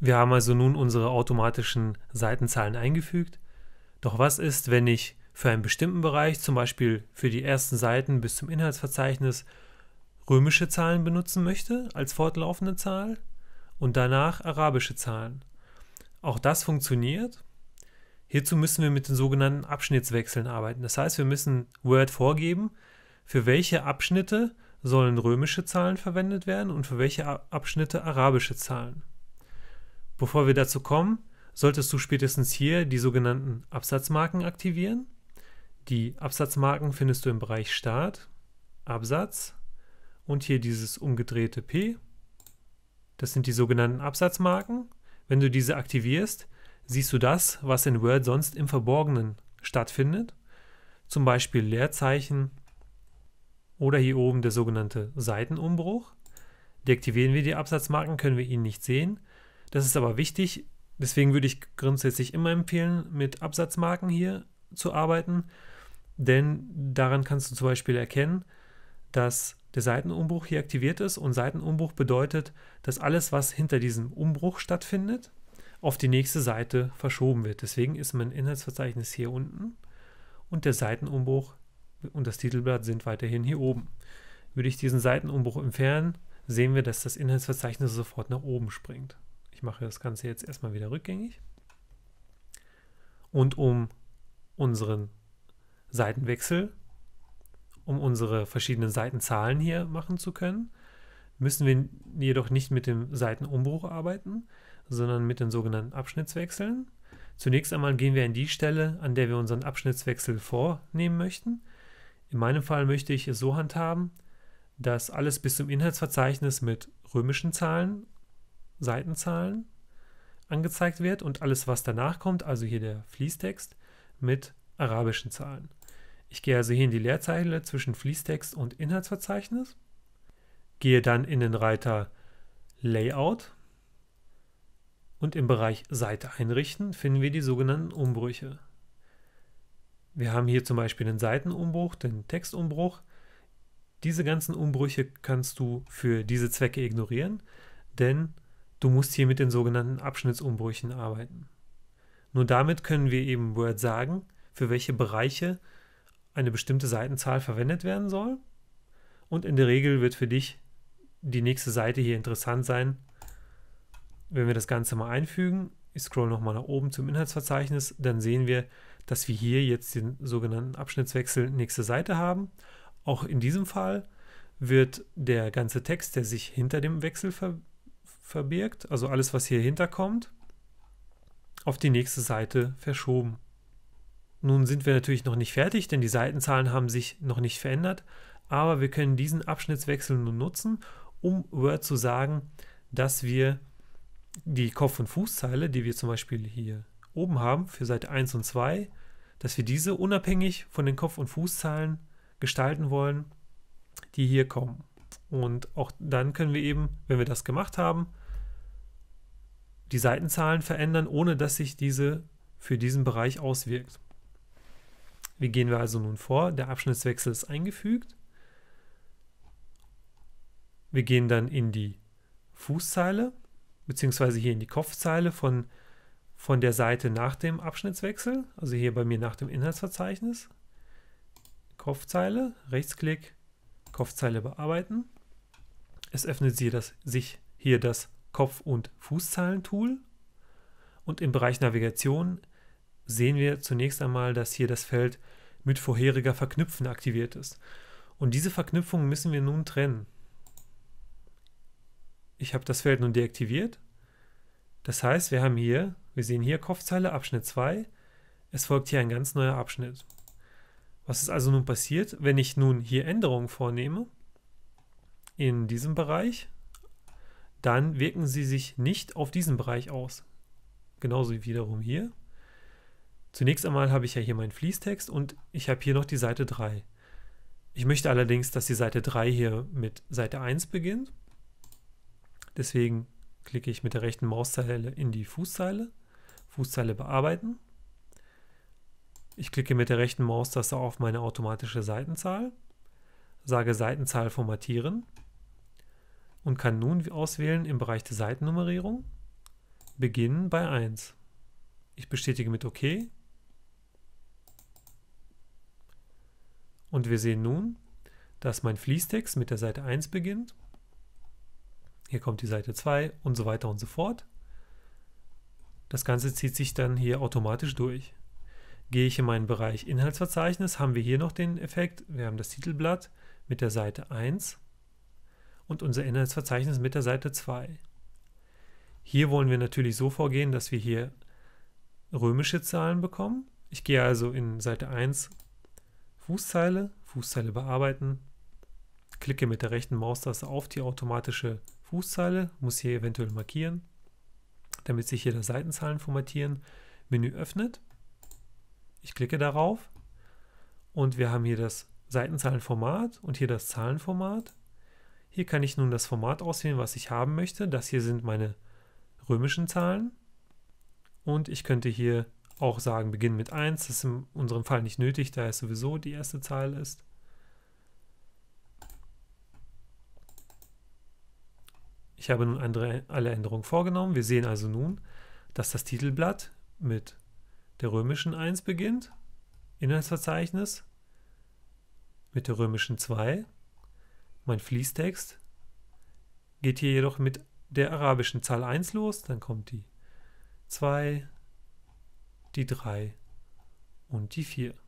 Wir haben also nun unsere automatischen Seitenzahlen eingefügt. Doch was ist, wenn ich für einen bestimmten Bereich, zum Beispiel für die ersten Seiten bis zum Inhaltsverzeichnis, römische Zahlen benutzen möchte als fortlaufende Zahl und danach arabische Zahlen? Auch das funktioniert. Hierzu müssen wir mit den sogenannten Abschnittswechseln arbeiten. Das heißt, wir müssen Word vorgeben, für welche Abschnitte sollen römische Zahlen verwendet werden und für welche Abschnitte arabische Zahlen. Bevor wir dazu kommen, solltest du spätestens hier die sogenannten Absatzmarken aktivieren. Die Absatzmarken findest du im Bereich Start, Absatz und hier dieses umgedrehte P. Das sind die sogenannten Absatzmarken. Wenn du diese aktivierst, siehst du das, was in Word sonst im Verborgenen stattfindet. Zum Beispiel Leerzeichen oder hier oben der sogenannte Seitenumbruch. Deaktivieren wir die Absatzmarken, können wir ihn nicht sehen. Das ist aber wichtig. Deswegen würde ich grundsätzlich immer empfehlen, mit Absatzmarken hier zu arbeiten, denn daran kannst du zum Beispiel erkennen, dass der Seitenumbruch hier aktiviert ist und Seitenumbruch bedeutet, dass alles, was hinter diesem Umbruch stattfindet, auf die nächste Seite verschoben wird. Deswegen ist mein Inhaltsverzeichnis hier unten und der Seitenumbruch und das Titelblatt sind weiterhin hier oben. Würde ich diesen Seitenumbruch entfernen, sehen wir, dass das Inhaltsverzeichnis sofort nach oben springt. Ich mache das Ganze jetzt erstmal wieder rückgängig. Und um unseren Seitenwechsel, um unsere verschiedenen Seitenzahlen hier machen zu können, müssen wir jedoch nicht mit dem Seitenumbruch arbeiten, sondern mit den sogenannten Abschnittswechseln. Zunächst einmal gehen wir an die Stelle, an der wir unseren Abschnittswechsel vornehmen möchten. In meinem Fall möchte ich es so handhaben, dass alles bis zum Inhaltsverzeichnis mit römischen Zahlen Seitenzahlen angezeigt wird und alles, was danach kommt, also hier der Fließtext, mit arabischen Zahlen. Ich gehe also hier in die Leerzeile zwischen Fließtext und Inhaltsverzeichnis, gehe dann in den Reiter Layout und im Bereich Seite einrichten finden wir die sogenannten Umbrüche. Wir haben hier zum Beispiel den Seitenumbruch, den Textumbruch. Diese ganzen Umbrüche kannst du für diese Zwecke ignorieren, denn Du musst hier mit den sogenannten Abschnittsumbrüchen arbeiten. Nur damit können wir eben Word sagen, für welche Bereiche eine bestimmte Seitenzahl verwendet werden soll. Und in der Regel wird für dich die nächste Seite hier interessant sein, wenn wir das Ganze mal einfügen. Ich scroll nochmal nach oben zum Inhaltsverzeichnis, dann sehen wir, dass wir hier jetzt den sogenannten Abschnittswechsel nächste Seite haben. Auch in diesem Fall wird der ganze Text, der sich hinter dem Wechsel ver verbirgt, also alles, was hier hinterkommt, auf die nächste Seite verschoben. Nun sind wir natürlich noch nicht fertig, denn die Seitenzahlen haben sich noch nicht verändert, aber wir können diesen Abschnittswechsel nun nutzen, um Word zu sagen, dass wir die Kopf- und Fußzeile, die wir zum Beispiel hier oben haben für Seite 1 und 2, dass wir diese unabhängig von den Kopf- und Fußzahlen gestalten wollen, die hier kommen. Und auch dann können wir eben, wenn wir das gemacht haben, die Seitenzahlen verändern, ohne dass sich diese für diesen Bereich auswirkt. Wie gehen wir also nun vor? Der Abschnittswechsel ist eingefügt. Wir gehen dann in die Fußzeile, beziehungsweise hier in die Kopfzeile von, von der Seite nach dem Abschnittswechsel, also hier bei mir nach dem Inhaltsverzeichnis. Kopfzeile, Rechtsklick, Kopfzeile bearbeiten. Es öffnet sich, das, sich hier das Kopf- und Fußzahlen-Tool. Und im Bereich Navigation sehen wir zunächst einmal, dass hier das Feld mit vorheriger Verknüpfen aktiviert ist. Und diese Verknüpfung müssen wir nun trennen. Ich habe das Feld nun deaktiviert. Das heißt, wir haben hier, wir sehen hier Kopfzeile, Abschnitt 2. Es folgt hier ein ganz neuer Abschnitt. Was ist also nun passiert, wenn ich nun hier Änderungen vornehme? in diesem Bereich, dann wirken sie sich nicht auf diesen Bereich aus. Genauso wie wiederum hier. Zunächst einmal habe ich ja hier meinen Fließtext und ich habe hier noch die Seite 3. Ich möchte allerdings, dass die Seite 3 hier mit Seite 1 beginnt. Deswegen klicke ich mit der rechten Mauszeile in die Fußzeile, Fußzeile bearbeiten. Ich klicke mit der rechten Maustaste auf meine automatische Seitenzahl, sage Seitenzahl formatieren und kann nun auswählen im Bereich der Seitennummerierung beginnen bei 1. Ich bestätige mit OK. Und wir sehen nun, dass mein Fließtext mit der Seite 1 beginnt. Hier kommt die Seite 2 und so weiter und so fort. Das Ganze zieht sich dann hier automatisch durch. Gehe ich in meinen Bereich Inhaltsverzeichnis, haben wir hier noch den Effekt, wir haben das Titelblatt mit der Seite 1 und unser Inhaltsverzeichnis mit der Seite 2. Hier wollen wir natürlich so vorgehen, dass wir hier römische Zahlen bekommen. Ich gehe also in Seite 1 Fußzeile, Fußzeile bearbeiten, klicke mit der rechten Maustaste auf die automatische Fußzeile, muss hier eventuell markieren, damit sich hier das Seitenzahlen formatieren. Menü öffnet, ich klicke darauf und wir haben hier das Seitenzahlenformat und hier das Zahlenformat. Hier kann ich nun das Format auswählen, was ich haben möchte. Das hier sind meine römischen Zahlen. Und ich könnte hier auch sagen, beginnen mit 1. Das ist in unserem Fall nicht nötig, da es sowieso die erste Zahl ist. Ich habe nun andere, alle Änderungen vorgenommen. Wir sehen also nun, dass das Titelblatt mit der römischen 1 beginnt, Inhaltsverzeichnis mit der römischen 2 mein Fließtext geht hier jedoch mit der arabischen Zahl 1 los, dann kommt die 2, die 3 und die 4.